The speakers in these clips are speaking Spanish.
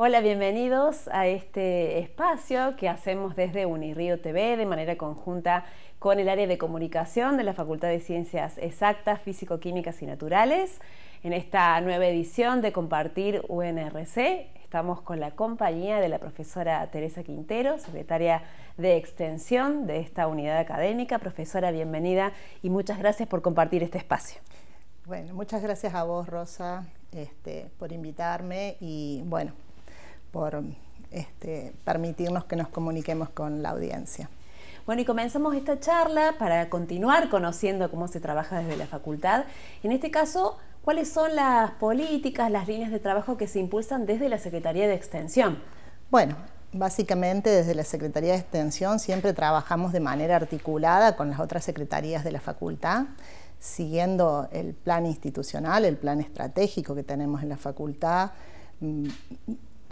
Hola, bienvenidos a este espacio que hacemos desde Unirío TV de manera conjunta con el área de comunicación de la Facultad de Ciencias Exactas, Físico-Químicas y Naturales. En esta nueva edición de Compartir UNRC estamos con la compañía de la profesora Teresa Quintero, secretaria de Extensión de esta unidad académica. Profesora, bienvenida y muchas gracias por compartir este espacio. Bueno, muchas gracias a vos, Rosa, este, por invitarme y bueno, por este, permitirnos que nos comuniquemos con la audiencia. Bueno, y comenzamos esta charla para continuar conociendo cómo se trabaja desde la facultad. En este caso, ¿cuáles son las políticas, las líneas de trabajo que se impulsan desde la Secretaría de Extensión? Bueno, básicamente desde la Secretaría de Extensión siempre trabajamos de manera articulada con las otras secretarías de la facultad, siguiendo el plan institucional, el plan estratégico que tenemos en la facultad mm,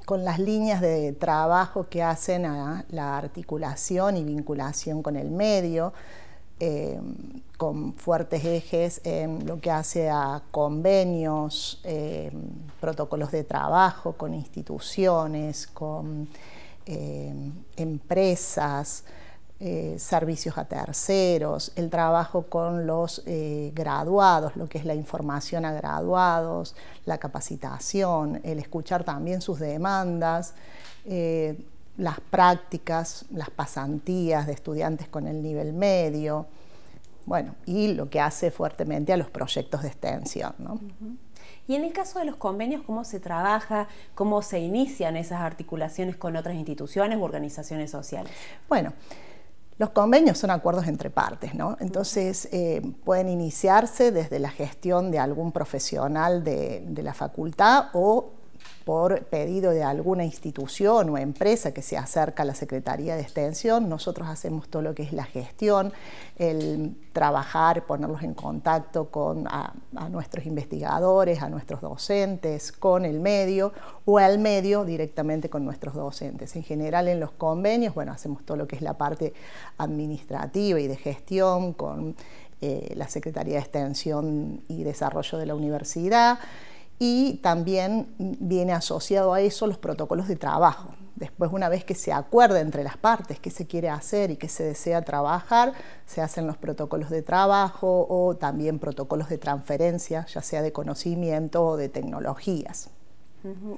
con las líneas de trabajo que hacen a la articulación y vinculación con el medio, eh, con fuertes ejes en lo que hace a convenios, eh, protocolos de trabajo con instituciones, con eh, empresas, eh, servicios a terceros, el trabajo con los eh, graduados, lo que es la información a graduados, la capacitación, el escuchar también sus demandas, eh, las prácticas, las pasantías de estudiantes con el nivel medio, bueno, y lo que hace fuertemente a los proyectos de extensión. Y en el caso de los convenios, ¿cómo se trabaja? ¿Cómo se inician esas articulaciones con otras instituciones u organizaciones sociales? Bueno, los convenios son acuerdos entre partes, ¿no? Entonces eh, pueden iniciarse desde la gestión de algún profesional de, de la facultad o por pedido de alguna institución o empresa que se acerca a la Secretaría de Extensión. Nosotros hacemos todo lo que es la gestión, el trabajar, ponerlos en contacto con a, nuestros investigadores, a nuestros docentes, con el medio o al medio directamente con nuestros docentes. En general en los convenios, bueno, hacemos todo lo que es la parte administrativa y de gestión con eh, la Secretaría de Extensión y Desarrollo de la Universidad y también viene asociado a eso los protocolos de trabajo. Después, una vez que se acuerda entre las partes qué se quiere hacer y qué se desea trabajar, se hacen los protocolos de trabajo o también protocolos de transferencia, ya sea de conocimiento o de tecnologías.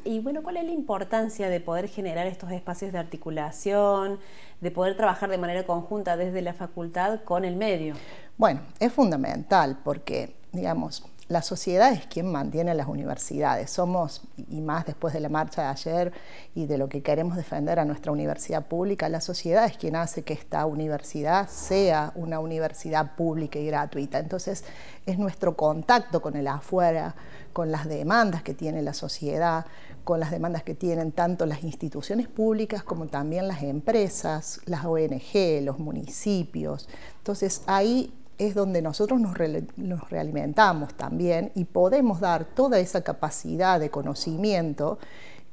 Y bueno, ¿cuál es la importancia de poder generar estos espacios de articulación, de poder trabajar de manera conjunta desde la facultad con el medio? Bueno, es fundamental porque, digamos, la sociedad es quien mantiene las universidades. Somos, y más después de la marcha de ayer y de lo que queremos defender a nuestra universidad pública, la sociedad es quien hace que esta universidad sea una universidad pública y gratuita. Entonces es nuestro contacto con el afuera, con las demandas que tiene la sociedad, con las demandas que tienen tanto las instituciones públicas como también las empresas, las ONG, los municipios. Entonces ahí es donde nosotros nos, realimentamos también y podemos dar toda esa capacidad de conocimiento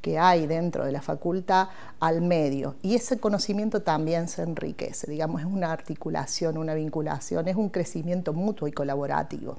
que hay dentro de la facultad al medio. Y ese conocimiento también se enriquece, digamos, es una articulación, una vinculación, es un crecimiento mutuo y colaborativo.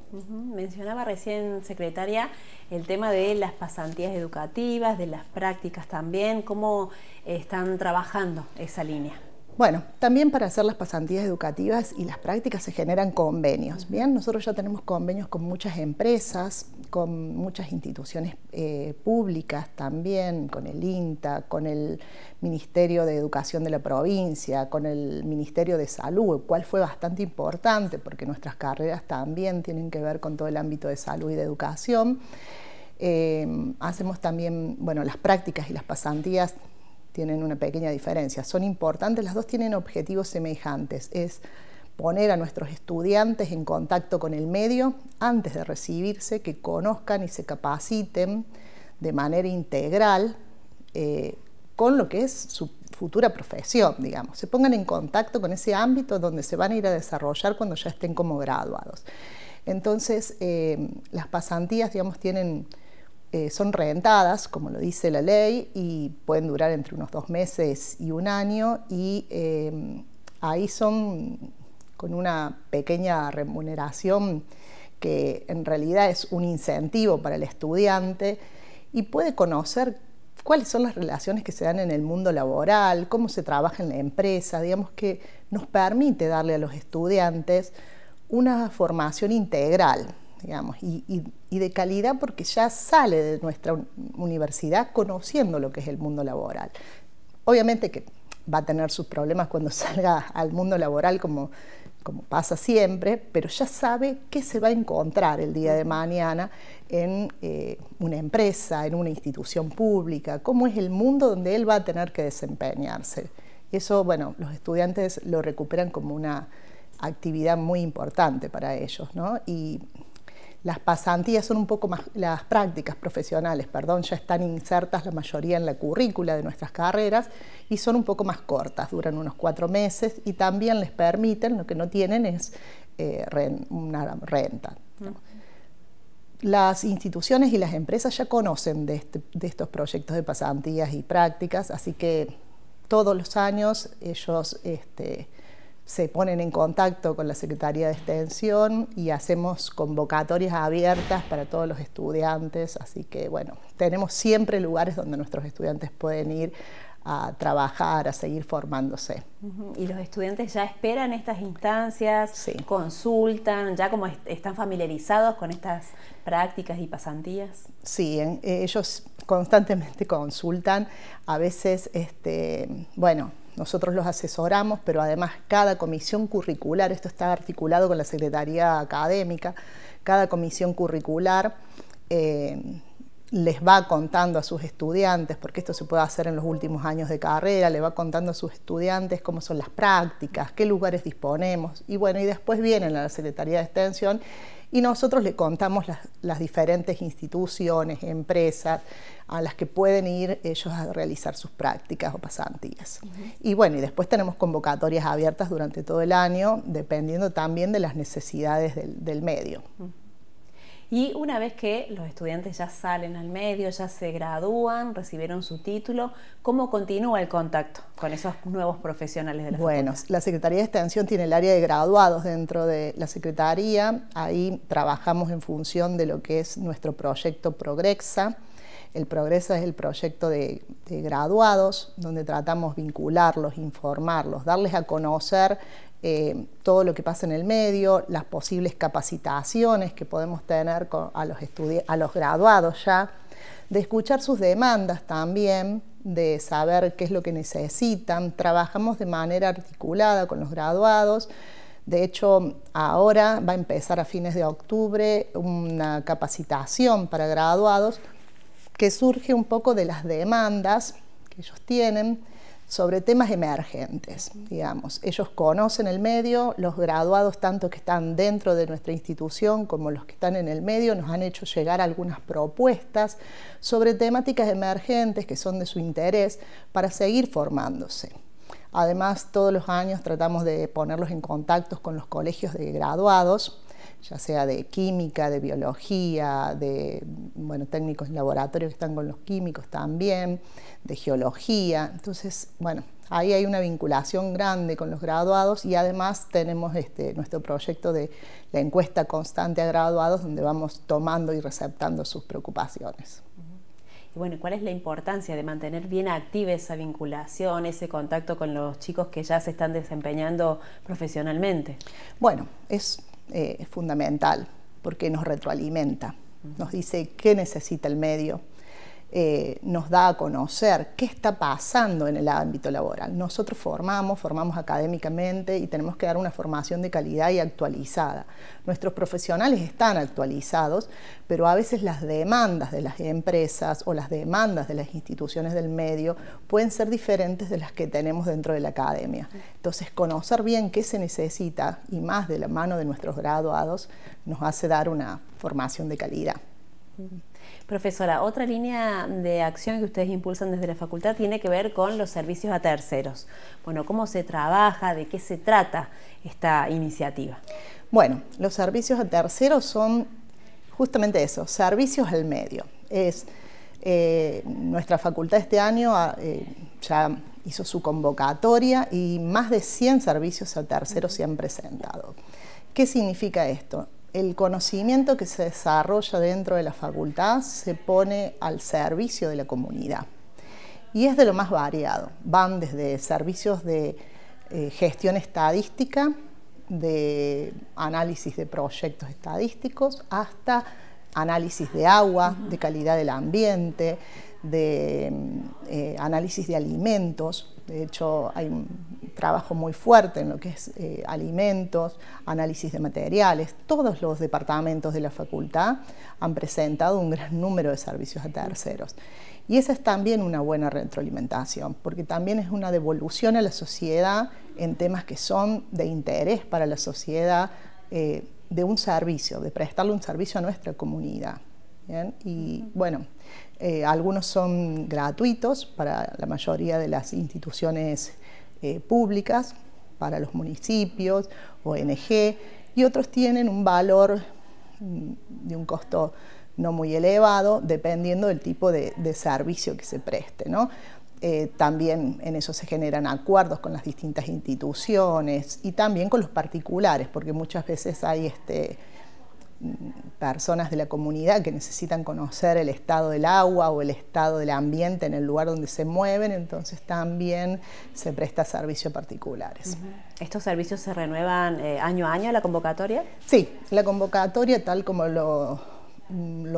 Mencionaba recién, secretaria, el tema de las pasantías educativas, de las prácticas también, cómo están trabajando esa línea. Bueno, también para hacer las pasantías educativas y las prácticas se generan convenios. Bien, nosotros ya tenemos convenios con muchas empresas, con muchas instituciones eh, públicas también, con el INTA, con el Ministerio de Educación de la provincia, con el Ministerio de Salud, cual fue bastante importante porque nuestras carreras también tienen que ver con todo el ámbito de salud y de educación. Eh, hacemos también, bueno, las prácticas y las pasantías tienen una pequeña diferencia. Son importantes, las dos tienen objetivos semejantes. Es poner a nuestros estudiantes en contacto con el medio antes de recibirse, que conozcan y se capaciten de manera integral eh, con lo que es su futura profesión, digamos, se pongan en contacto con ese ámbito donde se van a ir a desarrollar cuando ya estén como graduados. Entonces, eh, las pasantías, digamos, tienen eh, son rentadas, como lo dice la ley, y pueden durar entre unos dos meses y un año, y eh, ahí son con una pequeña remuneración que en realidad es un incentivo para el estudiante y puede conocer cuáles son las relaciones que se dan en el mundo laboral, cómo se trabaja en la empresa, digamos que nos permite darle a los estudiantes una formación integral, digamos, y, de calidad porque ya sale de nuestra universidad conociendo lo que es el mundo laboral. Obviamente que va a tener sus problemas cuando salga al mundo laboral como, como pasa siempre, pero ya sabe qué se va a encontrar el día de mañana en eh, una empresa, en una institución pública, cómo es el mundo donde él va a tener que desempeñarse. Eso, bueno, los estudiantes lo recuperan como una actividad muy importante para ellos, ¿no? Y las pasantías son un poco más, las prácticas profesionales, perdón, ya están insertas la mayoría en la currícula de nuestras carreras y son un poco más cortas, duran unos cuatro meses y también les permiten, lo que no tienen es eh, una renta. Las instituciones y las empresas ya conocen este, de, estos proyectos de pasantías y prácticas, así que todos los años ellos este, se ponen en contacto con la Secretaría de Extensión y hacemos convocatorias abiertas para todos los estudiantes, así que bueno, tenemos siempre lugares donde nuestros estudiantes pueden ir a trabajar, a seguir formándose. Y los estudiantes ya esperan estas instancias, sí. consultan, ya como están familiarizados con estas prácticas y pasantías. Sí, eh, ellos constantemente consultan, a veces, este, bueno, nosotros los asesoramos, pero además cada comisión curricular, esto está articulado con la Secretaría Académica, cada comisión curricular eh, les va contando a sus estudiantes, porque esto se puede hacer en los últimos años de carrera, le va contando a sus estudiantes cómo son las prácticas, qué lugares disponemos, y bueno, y después vienen a la Secretaría de Extensión y nosotros le contamos las, diferentes instituciones, empresas a las que pueden ir ellos a realizar sus prácticas o pasantías. Y bueno, y después tenemos convocatorias abiertas durante todo el año, dependiendo también de las necesidades del, medio. Y una vez que los estudiantes ya salen al medio, ya se gradúan, recibieron su título, ¿cómo continúa el contacto con esos nuevos profesionales de la Bueno, la Secretaría de Extensión tiene el área de graduados dentro de la Secretaría. Ahí trabajamos en función de lo que es nuestro proyecto Progrexa el Progresa es el proyecto de, graduados, donde tratamos vincularlos, informarlos, darles a conocer eh, todo lo que pasa en el medio, las posibles capacitaciones que podemos tener a, los a los graduados ya, de escuchar sus demandas también, de saber qué es lo que necesitan. Trabajamos de manera articulada con los graduados. De hecho, ahora va a empezar a fines de octubre una capacitación para graduados que surge un poco de las demandas que ellos tienen sobre temas emergentes, digamos. Ellos conocen el medio, los graduados, tanto que están dentro de nuestra institución como los que están en el medio, nos han hecho llegar algunas propuestas sobre temáticas emergentes que son de su interés para seguir formándose. Además, todos los años tratamos de ponerlos en contacto con los colegios de graduados ya sea de química, de biología, de bueno, técnicos en laboratorio que están con los químicos también, de geología. Entonces, bueno, ahí hay una vinculación grande con los graduados y además tenemos este, nuestro proyecto de la encuesta constante a graduados donde vamos tomando y receptando sus preocupaciones. Y bueno, ¿cuál es la importancia de mantener bien activa esa vinculación, ese contacto con los chicos que ya se están desempeñando profesionalmente? Bueno, es eh, fundamental porque nos retroalimenta, nos dice qué necesita el medio, eh, nos da a conocer qué está pasando en el ámbito laboral. Nosotros formamos, formamos académicamente y tenemos que dar una formación de calidad y actualizada. Nuestros profesionales están actualizados, pero a veces las demandas de las empresas o las demandas de las instituciones del medio pueden ser diferentes de las que tenemos dentro de la academia. Entonces, conocer bien qué se necesita y más de la mano de nuestros graduados nos hace dar una formación de calidad. Profesora, otra línea de acción que ustedes impulsan desde la facultad tiene que ver con los servicios a terceros. Bueno, ¿cómo se trabaja? ¿De qué se trata esta iniciativa? Bueno, los servicios a terceros son justamente eso, servicios al medio. Es eh, nuestra facultad este año ah, eh, ya hizo su convocatoria y más de 100 servicios a terceros se han presentado. ¿Qué significa esto? el conocimiento que se desarrolla dentro de la facultad se pone al servicio de la comunidad. Y es de lo más variado. Van desde servicios de eh, gestión estadística, de análisis de proyectos estadísticos, hasta análisis de agua, de calidad del ambiente, de mm, eh, análisis de alimentos, de hecho, hay un trabajo muy fuerte en lo que es eh, alimentos, análisis de materiales. Todos los departamentos de la facultad han presentado un gran número de servicios a terceros. Y esa es también una buena retroalimentación, porque también es una devolución a la sociedad en temas que son de interés para la sociedad eh, de un servicio, de prestarle un servicio a nuestra comunidad. Y bueno, eh, algunos son gratuitos para la mayoría de las instituciones eh, públicas, para los municipios, ONG, y otros tienen un valor mm, de un costo no muy elevado, dependiendo del tipo de, servicio que se preste. Eh, también en eso se generan acuerdos con las distintas instituciones y también con los particulares, porque muchas veces hay este, personas de la comunidad que necesitan conocer el estado del agua o el estado del ambiente en el lugar donde se mueven, entonces también se presta servicio particulares. ¿Estos servicios se renuevan eh, año a año la convocatoria? Sí, la convocatoria tal como lo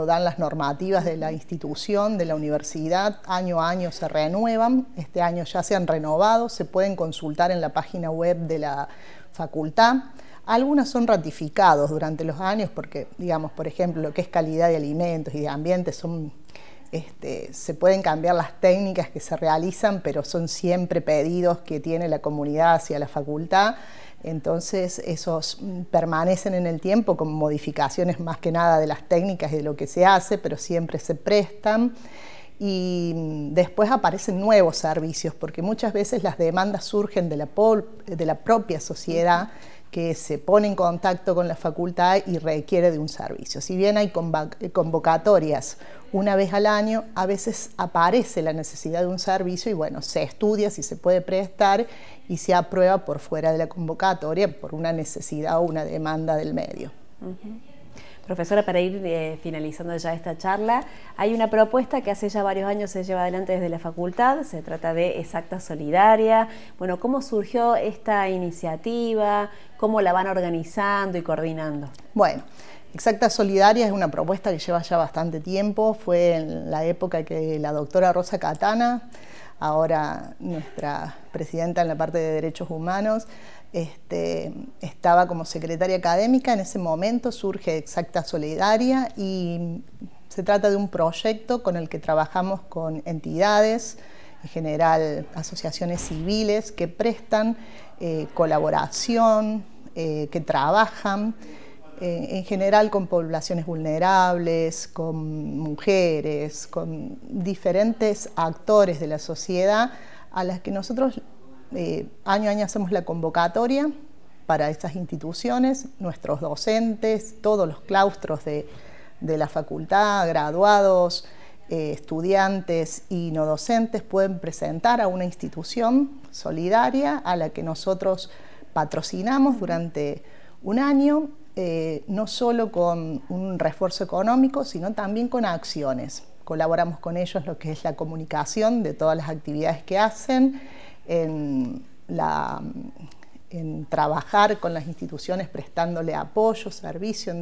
dan las normativas de la institución, de la universidad, año a año se renuevan, este año ya se han renovado, se pueden consultar en la página web de la facultad. Algunos son ratificados durante los años porque, digamos, por ejemplo, lo que es calidad de alimentos y de ambiente este, se pueden cambiar las técnicas que se realizan, pero son siempre pedidos que tiene la comunidad hacia la facultad. Entonces, esos mm, permanecen en el tiempo con modificaciones más que nada de las técnicas y de lo que se hace, pero siempre se prestan. Y mm, después aparecen nuevos servicios, porque muchas veces las demandas surgen de la, de la propia sociedad que se pone en contacto con la facultad y requiere de un servicio. Si bien hay convocatorias una vez al año, a veces aparece la necesidad de un servicio y bueno, se estudia si se puede prestar y se aprueba por fuera de la convocatoria por una necesidad o una demanda del medio. Profesora, para ir eh, finalizando ya esta charla, hay una propuesta que hace ya varios años se lleva adelante desde la facultad, se trata de Exacta Solidaria. Bueno, ¿cómo surgió esta iniciativa? ¿Cómo la van organizando y coordinando? Bueno, Exacta Solidaria es una propuesta que lleva ya bastante tiempo, fue en la época que la doctora Rosa Catana, ahora nuestra presidenta en la parte de Derechos Humanos, este, estaba como secretaria académica, en ese momento surge Exacta Solidaria y se trata de un proyecto con el que trabajamos con entidades, en general asociaciones civiles que prestan eh, colaboración, eh, que trabajan eh, en general con poblaciones vulnerables, con mujeres, con diferentes actores de la sociedad a las que nosotros eh, año a año hacemos la convocatoria para estas instituciones, nuestros docentes, todos los claustros de, la facultad, graduados, eh, estudiantes y no docentes pueden presentar a una institución solidaria a la que nosotros patrocinamos durante un año, eh, no solo con un refuerzo económico, sino también con acciones. Colaboramos con ellos lo que es la comunicación de todas las actividades que hacen, en, trabajar con las instituciones prestándole apoyo, servicio,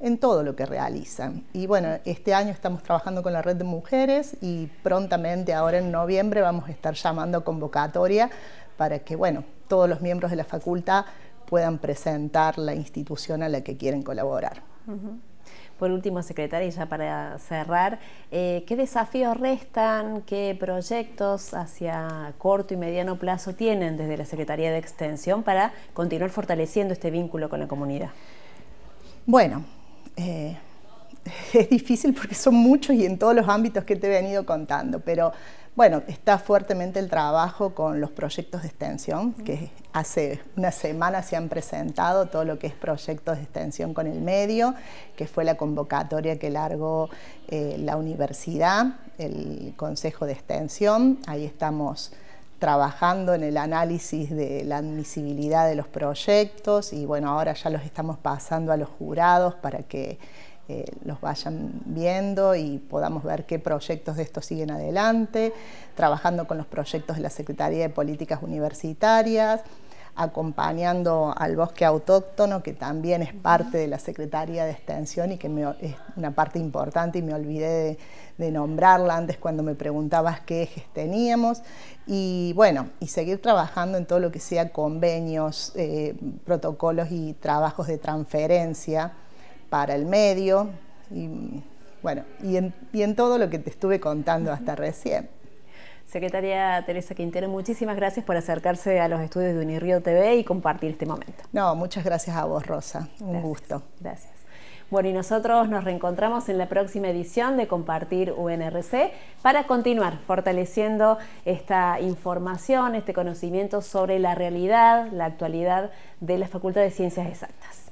en, todo lo que realizan. Y bueno, este año estamos trabajando con la red de mujeres y prontamente, ahora en noviembre, vamos a estar llamando a convocatoria para que, bueno, todos los miembros de la facultad puedan presentar la institución a la que quieren colaborar. Por último, secretaria, ya para cerrar, eh, ¿qué desafíos restan? ¿Qué proyectos hacia corto y mediano plazo tienen desde la Secretaría de Extensión para continuar fortaleciendo este vínculo con la comunidad? Bueno, eh, es difícil porque son muchos y en todos los ámbitos que te he venido contando, pero bueno, está fuertemente el trabajo con los proyectos de extensión, que hace una semana se han presentado todo lo que es proyectos de extensión con el medio, que fue la convocatoria que largó eh, la universidad, el Consejo de Extensión. Ahí estamos trabajando en el análisis de la admisibilidad de los proyectos y bueno, ahora ya los estamos pasando a los jurados para que eh, los vayan viendo y podamos ver qué proyectos de estos siguen adelante, trabajando con los proyectos de la Secretaría de Políticas Universitarias, acompañando al bosque autóctono, que también es parte de la Secretaría de Extensión y que es una parte importante y me olvidé de, nombrarla antes cuando me preguntabas qué ejes teníamos. Y bueno, y seguir trabajando en todo lo que sea convenios, eh, protocolos y trabajos de transferencia para el medio y, bueno, y en, en todo lo que te estuve contando hasta recién. Secretaria Teresa Quintero, muchísimas gracias por acercarse a los estudios de Unirío TV y compartir este momento. No, muchas gracias a vos, Rosa. Un gusto. Gracias. Bueno, y nosotros nos reencontramos en la próxima edición de Compartir UNRC para continuar fortaleciendo esta información, este conocimiento sobre la realidad, la actualidad de la Facultad de Ciencias Exactas.